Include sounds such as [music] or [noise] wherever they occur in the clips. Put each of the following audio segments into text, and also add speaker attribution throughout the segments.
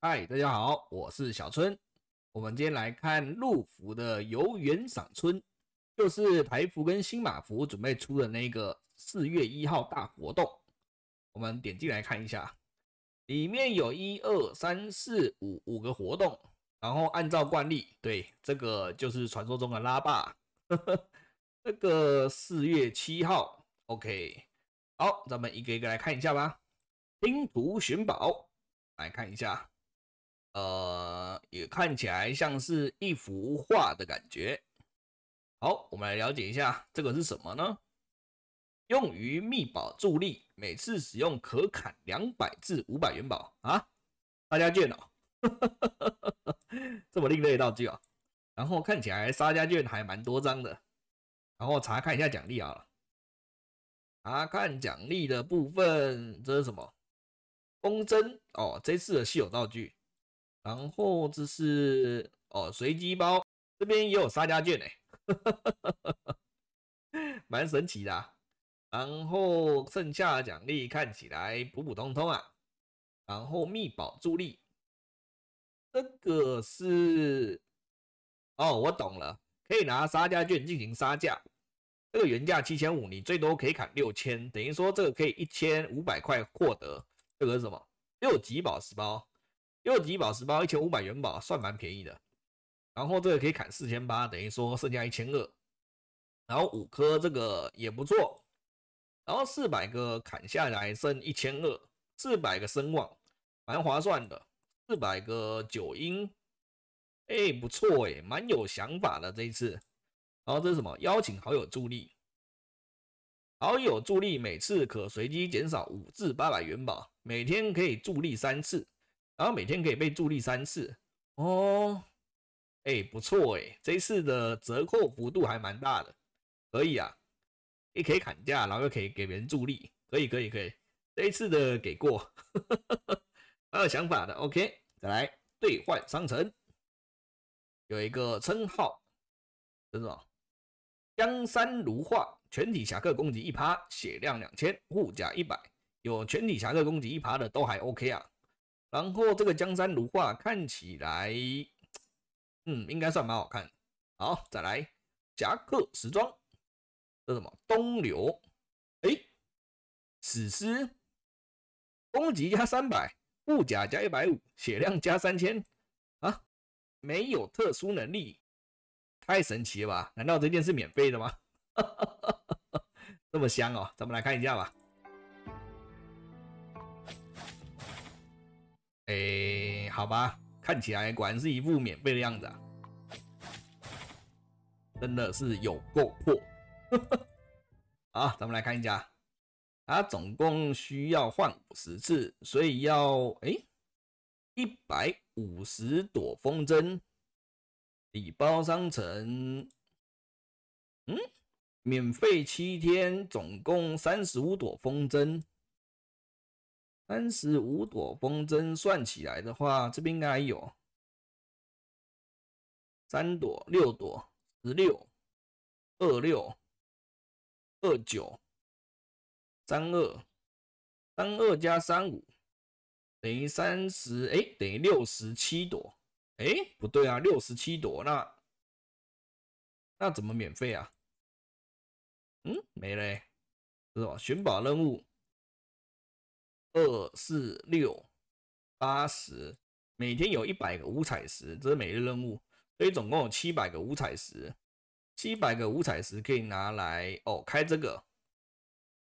Speaker 1: 嗨，大家好，我是小春。我们今天来看陆服的游园赏春，就是台服跟新马服准备出的那个四月一号大活动。我们点进来看一下，里面有一二三四五五个活动，然后按照惯例，对，这个就是传说中的拉霸，呵呵，这个四月七号。OK，好，咱们一个一个来看一下吧。拼图寻宝，来看一下，呃，也看起来像是一幅画的感觉。好，我们来了解一下这个是什么呢？用于密宝助力，每次使用可砍两百至五百元宝啊。大家见哦，[laughs] 这么另类道具啊。然后看起来沙家卷还蛮多张的，然后查看一下奖励好了。查看奖励的部分，这是什么？风筝哦，这次的稀有道具。然后这是哦，随机包，这边也有杀价券哎，哈哈哈！蛮神奇的。然后剩下的奖励看起来普普通通啊。然后密保助力，这个是哦，我懂了，可以拿杀价券进行杀价。这个原价七千五，你最多可以砍六千，等于说这个可以一千五百块获得这个什么六级宝石包，六级宝石包一千五百元宝算蛮便宜的。然后这个可以砍四千八，等于说剩下一千二。然后五颗这个也不错，然后四百个砍下来剩一千二，四百个声望蛮划算的，四百个九阴，哎不错哎，蛮有想法的这一次。然后这是什么？邀请好友助力，好友助力每次可随机减少五至八百元宝，每天可以助力三次，然后每天可以被助力三次。哦，哎，不错哎，这一次的折扣幅度还蛮大的，可以啊，也可以砍价，然后又可以给别人助力，可以可以可以，这一次的给过，很有想法的。OK，再来兑换商城，有一个称号，这种。江山如画，全体侠客攻击一趴，血量两千，护甲一百。有全体侠客攻击一趴的都还 OK 啊。然后这个江山如画看起来，嗯，应该算蛮好看。好，再来侠客时装，这什么东流？哎，史诗，攻击加三百，护甲加一百五，血量加三千啊，没有特殊能力。太神奇了吧？难道这件是免费的吗？[laughs] 这么香哦，咱们来看一下吧。哎，好吧，看起来果然是一副免费的样子，啊，真的是有够破。[laughs] 好，咱们来看一下，啊，总共需要换五十次，所以要哎一百五十朵风筝。礼包商城，嗯，免费七天，总共三十五朵风筝。三十五朵风筝算起来的话，这边应该还有三朵、六朵、十六、二六、二九、三二、三二加三五等于三十，哎，等于六十七朵。哎，不对啊，六十七朵，那那怎么免费啊？嗯，没了，是吧？寻宝任务二四六八十，每天有一百个五彩石，这是每日任务，所以总共有七百个五彩石。七百个五彩石可以拿来哦，开这个，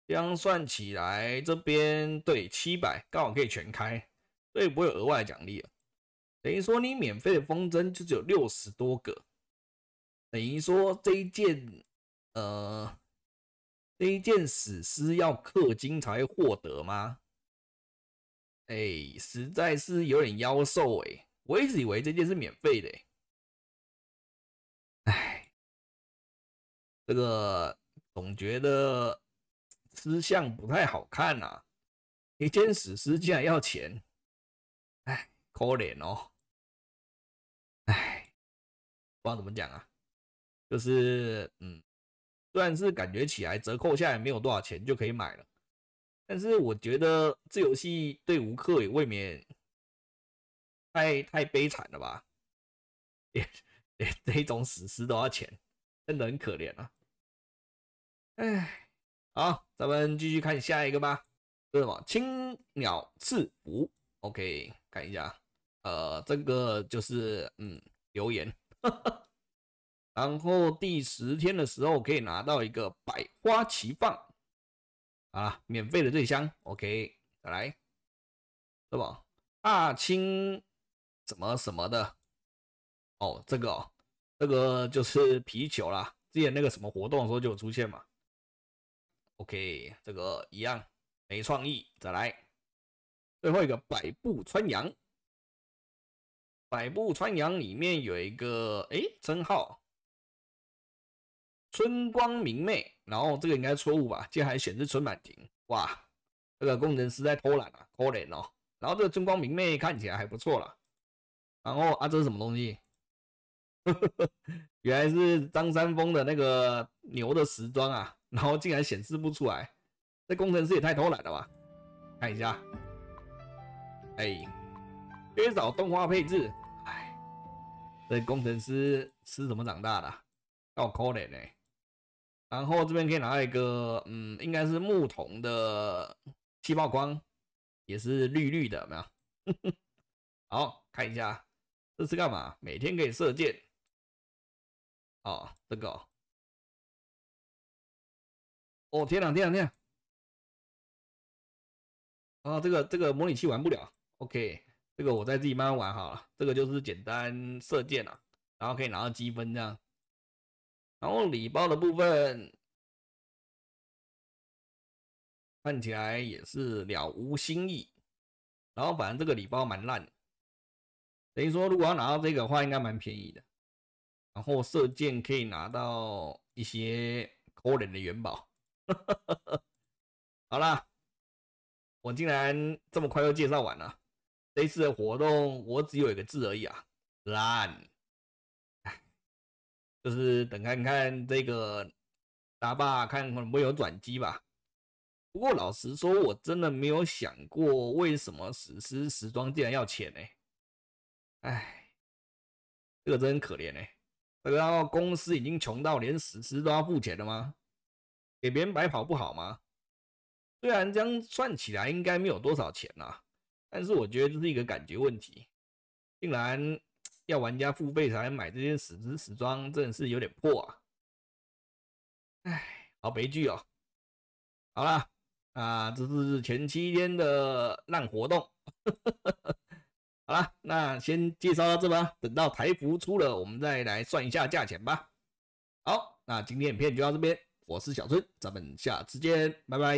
Speaker 1: 这样算起来这边对七百刚好可以全开，所以不会有额外奖励了。等于说你免费的风筝就只有六十多个，等于说这一件，呃，这一件史诗要氪金才会获得吗？哎，实在是有点妖兽哎！我一直以为这件是免费的，哎，这个总觉得吃相不太好看呐，一件史诗竟然要钱，哎，可怜哦。不知道怎么讲啊，就是嗯，虽然是感觉起来折扣下来没有多少钱就可以买了，但是我觉得这游戏对吴克也未免太太悲惨了吧？也也这种史诗都要钱，真的很可怜啊！哎，好，咱们继续看下一个吧。是什么？青鸟赐福。o k 看一下，呃，这个就是嗯，留言。[laughs] 然后第十天的时候可以拿到一个百花齐放，啊，免费的一箱。OK，再来，对吧？大青什么什么的，哦，这个哦，这个就是啤酒啦。之前那个什么活动的时候就有出现嘛。OK，这个一样没创意。再来，最后一个百步穿杨。百步穿杨里面有一个哎称号，春光明媚，然后这个应该错误吧？竟然还显示春满庭，哇，这个工程师在偷懒啊，偷懒哦。然后这个春光明媚看起来还不错了。然后啊，这是什么东西？[laughs] 原来是张三丰的那个牛的时装啊，然后竟然显示不出来，这工程师也太偷懒了吧？看一下，哎，缺少动画配置。这工程师是怎么长大的？要可脸呢。然后这边可以拿到一个，嗯，应该是牧童的气泡光，也是绿绿的，没有？[laughs] 好，看一下，这是干嘛？每天可以射箭。哦，这个，哦，天哪，天哪，天哪！啊，这个这个模拟器玩不了，OK。这个我再自己慢慢玩好了。这个就是简单射箭啊，然后可以拿到积分这样。然后礼包的部分看起来也是了无新意。然后反正这个礼包蛮烂，等于说如果要拿到这个的话，应该蛮便宜的。然后射箭可以拿到一些勾人的元宝。[laughs] 好了，我竟然这么快就介绍完了。这次的活动我只有一个字而已啊，烂！[laughs] 就是等看看这个阿爸看会不会有转机吧。不过老实说，我真的没有想过为什么史诗时装竟然要钱呢？哎，这个真可怜哎！难道公司已经穷到连史诗都要付钱了吗？给别人白跑不好吗？虽然这样算起来应该没有多少钱呐。但是我觉得这是一个感觉问题，竟然 [tsk] 要玩家付费才买这件死职死装，真的是有点破啊！哎，好悲剧哦！好了，啊，这是前七天的烂活动，[laughs] 好了，那先介绍到这吧。等到台服出了，我们再来算一下价钱吧。好，那今天影片就到这边，我是小春，咱们下次见，拜拜。